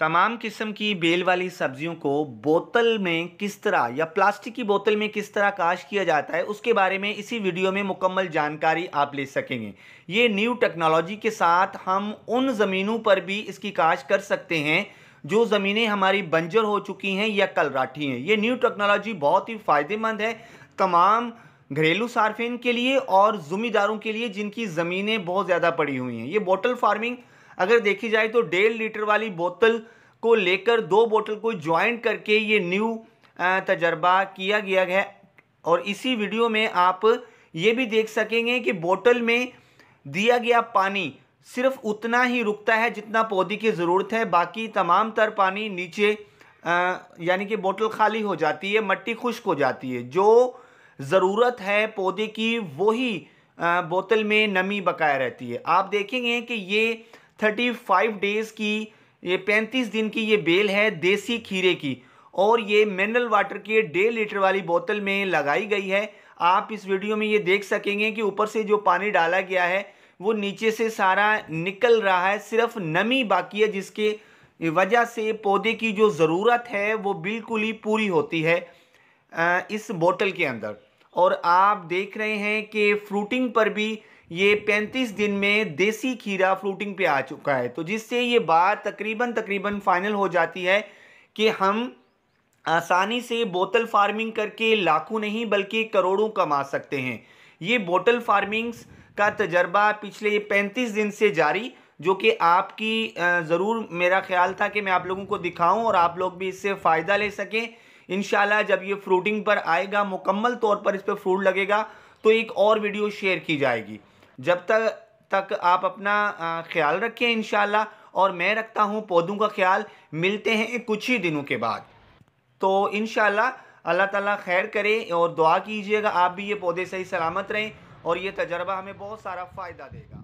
तमाम किस्म की बेल वाली सब्जियों को बोतल में किस तरह या प्लास्टिक की बोतल में किस तरह काश किया जाता है उसके बारे में इसी वीडियो में मुकम्मल जानकारी आप ले सकेंगे ये न्यू टेक्नोलॉजी के साथ हम उन ज़मीनों पर भी इसकी काश कर सकते हैं जो ज़मीनें हमारी बंजर हो चुकी हैं या कलराठी हैं ये न्यू टेक्नोलॉजी बहुत ही फ़ायदेमंद है तमाम घरेलू सार्फिन के लिए और ज़मींदारों के लिए जिनकी ज़मीनें बहुत ज़्यादा पड़ी हुई हैं ये बोटल फार्मिंग अगर देखी जाए तो डेढ़ लीटर वाली बोतल को लेकर दो बोतल को ज्वाइन करके ये न्यू तजर्बा किया गया है और इसी वीडियो में आप ये भी देख सकेंगे कि बोतल में दिया गया पानी सिर्फ उतना ही रुकता है जितना पौधे की ज़रूरत है बाकी तमाम तर पानी नीचे यानी कि बोतल खाली हो जाती है मट्टी खुश्क हो जाती है जो ज़रूरत है पौधे की वही बोतल में नमी बकाया रहती है आप देखेंगे कि ये थर्टी फाइव डेज़ की ये पैंतीस दिन की ये बेल है देसी खीरे की और ये मिनरल वाटर के डेढ़ लीटर वाली बोतल में लगाई गई है आप इस वीडियो में ये देख सकेंगे कि ऊपर से जो पानी डाला गया है वो नीचे से सारा निकल रहा है सिर्फ नमी बाकी है जिसके वजह से पौधे की जो ज़रूरत है वो बिल्कुल ही पूरी होती है इस बोतल के अंदर और आप देख रहे हैं कि फ्रूटिंग पर भी ये 35 दिन में देसी खीरा फ्रूटिंग पे आ चुका है तो जिससे ये बात तकरीबन तकरीबन फाइनल हो जाती है कि हम आसानी से बोतल फार्मिंग करके लाखों नहीं बल्कि करोड़ों कमा सकते हैं ये बोतल फार्मिंग्स का तजर्बा पिछले 35 दिन से जारी जो कि आपकी ज़रूर मेरा ख्याल था कि मैं आप लोगों को दिखाऊं और आप लोग भी इससे फ़ायदा ले सकें इन जब ये फ्रूटिंग पर आएगा मुकम्मल तौर पर इस पर फ्रूट लगेगा तो एक और वीडियो शेयर की जाएगी जब तक तक आप अपना ख्याल रखें इन और मैं रखता हूँ पौधों का ख्याल मिलते हैं कुछ ही दिनों के बाद तो इन अल्लाह ताला खैर करे और दुआ कीजिएगा आप भी ये पौधे सही सलामत रहें और ये तजर्बा हमें बहुत सारा फ़ायदा देगा